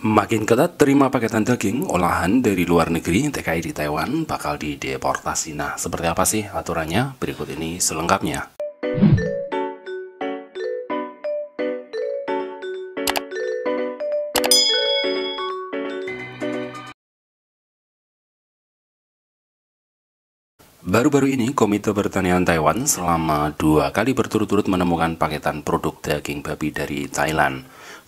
Makin ketat terima paketan daging olahan dari luar negeri TKI di Taiwan bakal dideportasi. Nah, seperti apa sih aturannya? Berikut ini selengkapnya. Baru-baru ini, Komite Pertanian Taiwan selama dua kali berturut-turut menemukan paketan produk daging babi dari Thailand.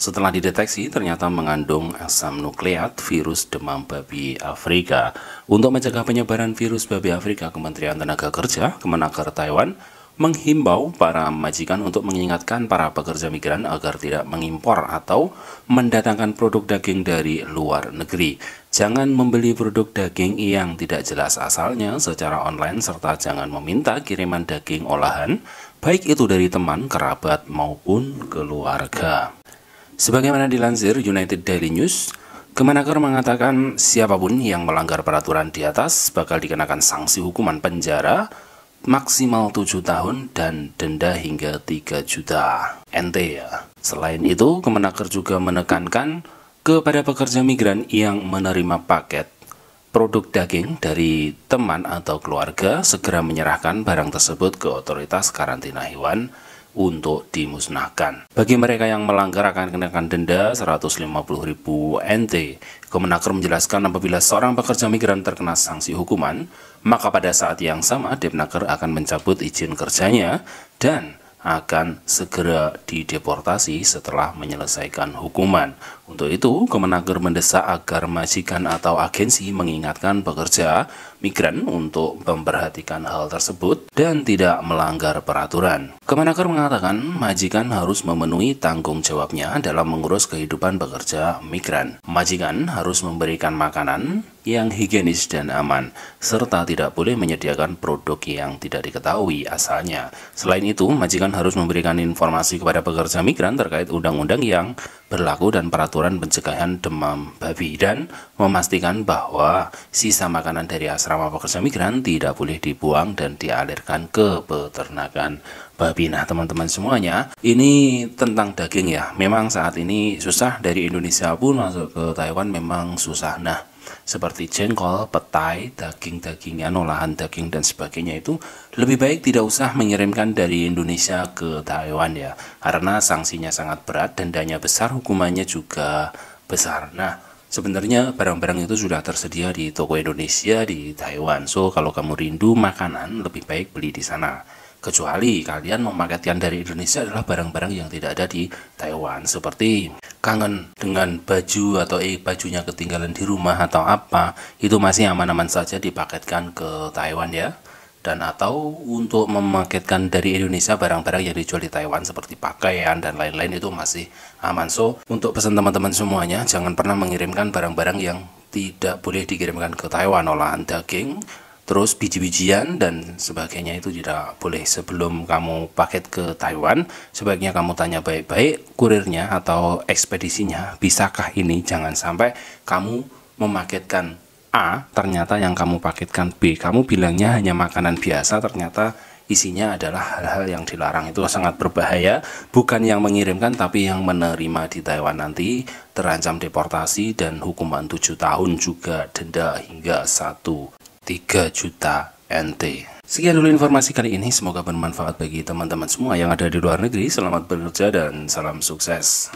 Setelah dideteksi, ternyata mengandung asam nukleat virus demam babi Afrika. Untuk mencegah penyebaran virus babi Afrika, Kementerian Tenaga Kerja, Kemenaker Taiwan, menghimbau para majikan untuk mengingatkan para pekerja migran agar tidak mengimpor atau mendatangkan produk daging dari luar negeri. Jangan membeli produk daging yang tidak jelas asalnya secara online serta jangan meminta kiriman daging olahan, baik itu dari teman, kerabat maupun keluarga. Sebagaimana dilansir United Daily News, Kemenaker mengatakan siapapun yang melanggar peraturan di atas bakal dikenakan sanksi hukuman penjara maksimal 7 tahun dan denda hingga 3 juta NT ya. Selain itu, Kemenaker juga menekankan kepada pekerja migran yang menerima paket produk daging dari teman atau keluarga segera menyerahkan barang tersebut ke otoritas karantina hewan untuk dimusnahkan. Bagi mereka yang melanggar akan dikenakan denda 150.000 NT. Kemenaker menjelaskan apabila seorang pekerja migran terkena sanksi hukuman, maka pada saat yang sama Depnaker akan mencabut izin kerjanya dan akan segera dideportasi setelah menyelesaikan hukuman. Untuk itu, Kemenaker mendesak agar majikan atau agensi mengingatkan pekerja migran untuk memperhatikan hal tersebut dan tidak melanggar peraturan. Kemenaker mengatakan majikan harus memenuhi tanggung jawabnya dalam mengurus kehidupan pekerja migran. Majikan harus memberikan makanan, yang higienis dan aman, serta tidak boleh menyediakan produk yang tidak diketahui asalnya. Selain itu, majikan harus memberikan informasi kepada pekerja migran terkait undang-undang yang berlaku dan peraturan pencegahan demam babi dan memastikan bahwa sisa makanan dari asrama pekerja migran tidak boleh dibuang dan dialirkan ke peternakan babi. Nah, teman-teman semuanya, ini tentang daging ya. Memang saat ini susah dari Indonesia pun masuk ke Taiwan memang susah. Nah, seperti jengkol, petai, daging-daging olahan anu, daging dan sebagainya itu lebih baik tidak usah mengirimkan dari Indonesia ke Taiwan ya karena sanksinya sangat berat dan dendanya besar hukumannya juga besar. Nah, Sebenarnya barang-barang itu sudah tersedia di toko Indonesia di Taiwan. So kalau kamu rindu makanan lebih baik beli di sana. Kecuali kalian memaketkan dari Indonesia adalah barang-barang yang tidak ada di Taiwan seperti kangen dengan baju atau eh, bajunya ketinggalan di rumah atau apa itu masih aman-aman saja dipaketkan ke Taiwan ya dan atau untuk memaketkan dari Indonesia barang-barang yang dijual di Taiwan seperti pakaian dan lain-lain itu masih aman so untuk pesan teman-teman semuanya jangan pernah mengirimkan barang-barang yang tidak boleh dikirimkan ke Taiwan olahan daging terus biji-bijian dan sebagainya itu tidak boleh sebelum kamu paket ke Taiwan sebaiknya kamu tanya baik-baik kurirnya atau ekspedisinya bisakah ini jangan sampai kamu memaketkan A ternyata yang kamu paketkan B kamu bilangnya hanya makanan biasa ternyata isinya adalah hal-hal yang dilarang itu sangat berbahaya bukan yang mengirimkan tapi yang menerima di Taiwan nanti terancam deportasi dan hukuman tujuh tahun juga denda hingga satu 3 juta NT. Sekian dulu informasi kali ini, semoga bermanfaat bagi teman-teman semua yang ada di luar negeri. Selamat bekerja dan salam sukses.